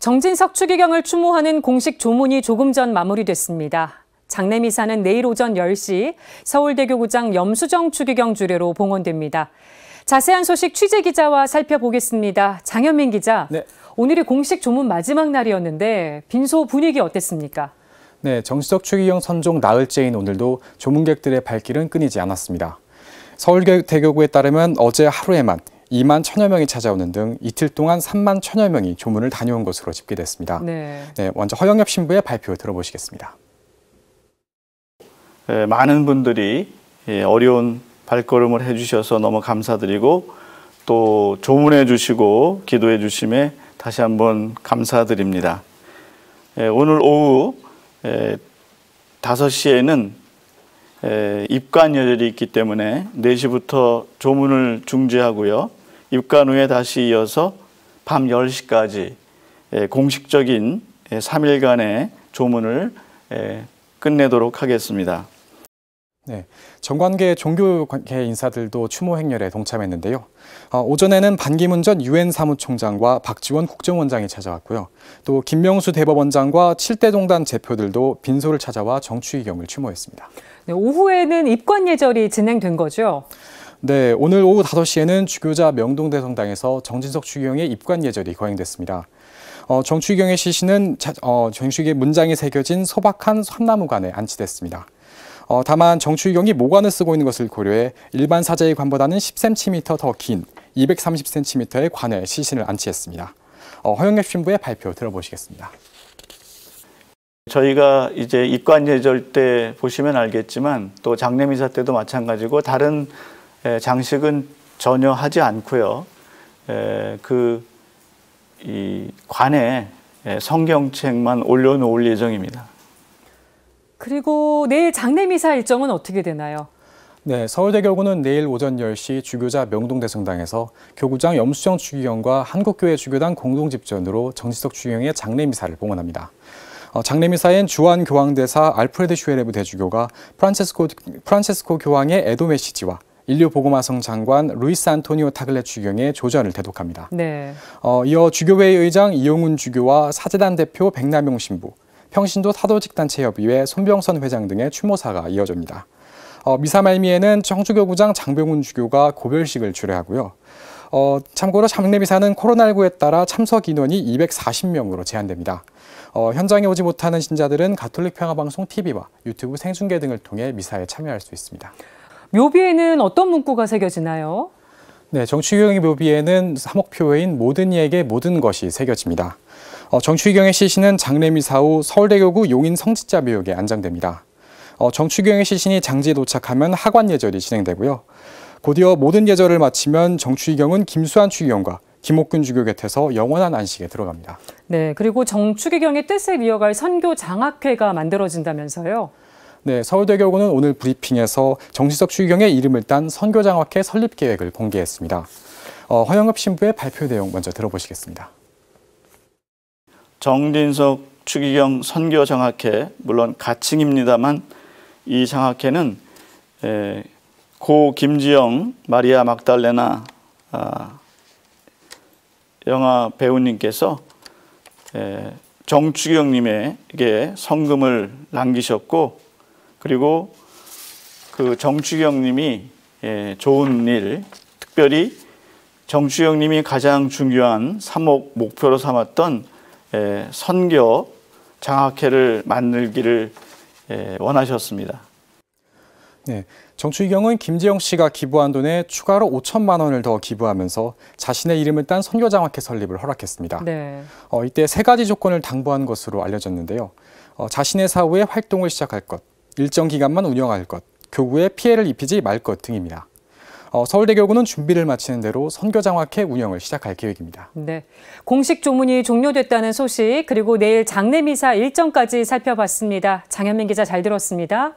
정진석 추기경을 추모하는 공식 조문이 조금 전 마무리됐습니다. 장례미사는 내일 오전 10시 서울대교구장 염수정 추기경 주례로 봉헌됩니다. 자세한 소식 취재 기자와 살펴보겠습니다. 장현민 기자, 네. 오늘이 공식 조문 마지막 날이었는데 빈소 분위기 어땠습니까? 네, 정수석 추기경 선종 나흘째인 오늘도 조문객들의 발길은 끊이지 않았습니다. 서울대교구에 따르면 어제 하루에만 2만 천여 명이 찾아오는 등 이틀 동안 3만 천여 명이 조문을 다녀온 것으로 집계됐습니다. 네. 네 먼저 허영엽 신부의 발표 들어보시겠습니다. 예, 많은 분들이 예, 어려운 발걸음을 해주셔서 너무 감사드리고 또 조문해 주시고 기도해 주심에 다시 한번 감사드립니다. 예, 오늘 오후 5시에는 입관 예절이 있기 때문에 4시부터 조문을 중지하고요. 입관 후에 다시 이어서 밤 10시까지 예, 공식적인 3일간의 예, 조문을 예, 끝내도록 하겠습니다. 네, 정관계 종교계 인사들도 추모 행렬에 동참했는데요. 아, 오전에는 반기문 전 유엔 사무총장과 박지원 국정원장이 찾아왔고요. 또 김명수 대법원장과 7대 동단 대표들도 빈소를 찾아와 정추의경을 추모했습니다. 네, 오후에는 입관 예절이 진행된 거죠? 네, 오늘 오후 5시에는 주교자 명동대성당에서 정진석 추경의 입관 예절이 거행됐습니다. 어, 정추경의 시신은 자, 어, 정추경의 문장이 새겨진 소박한 삼나무관에 안치됐습니다. 어, 다만 정추경이 모관을 쓰고 있는 것을 고려해 일반 사제의 관보다는 10cm 더 긴 230cm의 관에 시신을 안치했습니다. 어, 허영엽 신부의 발표 들어보시겠습니다. 저희가 이제 입관 예절 때 보시면 알겠지만 또 장례 미사 때도 마찬가지고 다른 예, 장식은 전혀 하지 않고요. 예, 그 관에 예, 성경책만 올려놓을 예정입니다. 그리고 내일 장례미사 일정은 어떻게 되나요? 네, 서울대 교구는 내일 오전 10시 주교자 명동대성당에서 교구장 염수정 주기경과 한국교회 주교단 공동집전으로 정지석 주경의 장례미사를 봉헌합니다. 어, 장례미사엔 주한 교황대사 알프레드 슈에레브 대주교가 프란체스코, 프란체스코 교황의 애도 메시지와 인류 보고마성 장관 루이스 안토니오 타글렛 주경의 조전을 대독합니다. 네. 어, 이어 주교회 의장 이용훈 주교와 사제단 대표 백남용 신부, 평신도 사도직단체협의회 손병선 회장 등의 추모사가 이어집니다. 어, 미사 말미에는 청주교구장 장병훈 주교가 고별식을 주례하고요. 어, 참고로 장례미사는 코로나19에 따라 참석 인원이 240명으로 제한됩니다. 어, 현장에 오지 못하는 신자들은 가톨릭 평화방송 TV와 유튜브 생중계 등을 통해 미사에 참여할 수 있습니다. 묘비에는 어떤 문구가 새겨지나요? 네, 정추경의 묘비에는 사목표인 모든 이에게 모든 것이 새겨집니다. 어, 정추경의 시신은 장례미사 후 서울대교구 용인 성직자 묘역에 안장됩니다. 어, 정추경의 시신이 장지에 도착하면 하관 예절이 진행되고요. 곧이어 모든 예절을 마치면 정추경은 김수환 추경과 김옥균 주교 곁에서 영원한 안식에 들어갑니다. 네, 그리고 정추기경의 뜻을 이어갈 선교 장학회가 만들어진다면서요? 네, 서울대교구는 오늘 브리핑에서 정지섭 추기경의 이름을 딴 선교장학회 설립 계획을 공개했습니다. 어, 허영업 신부의 발표 내용 먼저 들어보시겠습니다. 정진석 추기경 선교장학회 물론 가칭입니다만 이 장학회는 에, 고 김지영 마리아 막달레나 아, 영화 배우님께서 에, 정추경님에게 성금을 남기셨고 그리고 그 정주경 님이 예, 좋은 일, 특별히 정주경 님이 가장 중요한 사목 목표로 삼았던 예, 선교 장학회를 만들기를 예, 원하셨습니다. 네, 정추경은 김재영 씨가 기부한 돈에 추가로 5천만 원을 더 기부하면서 자신의 이름을 딴 선교장학회 설립을 허락했습니다. 네. 어, 이때 세 가지 조건을 당부한 것으로 알려졌는데요. 어, 자신의 사후에 활동을 시작할 것, 일정 기간만 운영할 것, 교구에 피해를 입히지 말 것 등입니다. 어, 서울대 교구는 준비를 마치는 대로 선교장학회 운영을 시작할 계획입니다. 네, 공식 조문이 종료됐다는 소식 그리고 내일 장례미사 일정까지 살펴봤습니다. 장현민 기자 잘 들었습니다.